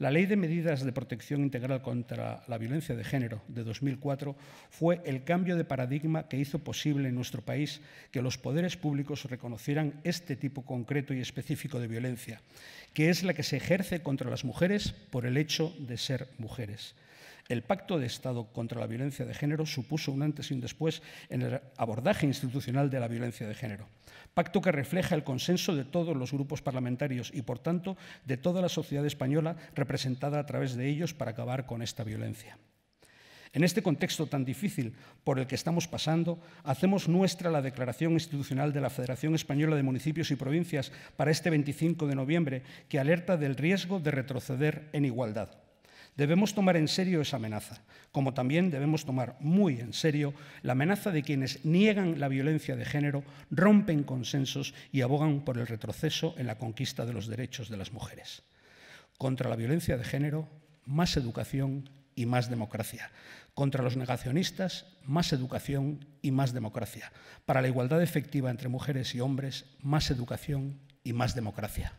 La Ley de Medidas de Protección Integral contra la Violencia de Género de 2004 fue el cambio de paradigma que hizo posible en nuestro país que los poderes públicos reconocieran este tipo concreto y específico de violencia, que es la que se ejerce contra las mujeres por el hecho de ser mujeres. El Pacto de Estado contra la Violencia de Género supuso un antes y un después en el abordaje institucional de la violencia de género. Pacto que refleja el consenso de todos los grupos parlamentarios y, por tanto, de toda la sociedad española representada a través de ellos para acabar con esta violencia. En este contexto tan difícil por el que estamos pasando, hacemos nuestra la declaración institucional de la Federación Española de Municipios y Provincias para este 25 de noviembre, que alerta del riesgo de retroceder en igualdad. Debemos tomar en serio esa amenaza, como también debemos tomar muy en serio la amenaza de quienes niegan la violencia de género, rompen consensos y abogan por el retroceso en la conquista de los derechos de las mujeres. Contra la violencia de género, más educación y más democracia. Contra los negacionistas, más educación y más democracia. Para la igualdad efectiva entre mujeres y hombres, más educación y más democracia.